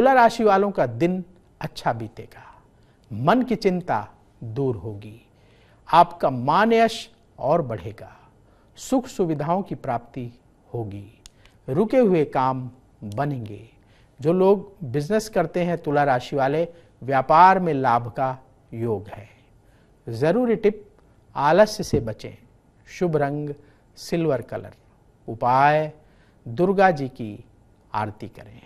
तुला राशि वालों का दिन अच्छा बीतेगा मन की चिंता दूर होगी आपका मान यश और बढ़ेगा सुख सुविधाओं की प्राप्ति होगी रुके हुए काम बनेंगे जो लोग बिजनेस करते हैं तुला राशि वाले व्यापार में लाभ का योग है ज़रूरी टिप आलस्य से बचें शुभ रंग सिल्वर कलर उपाय दुर्गा जी की आरती करें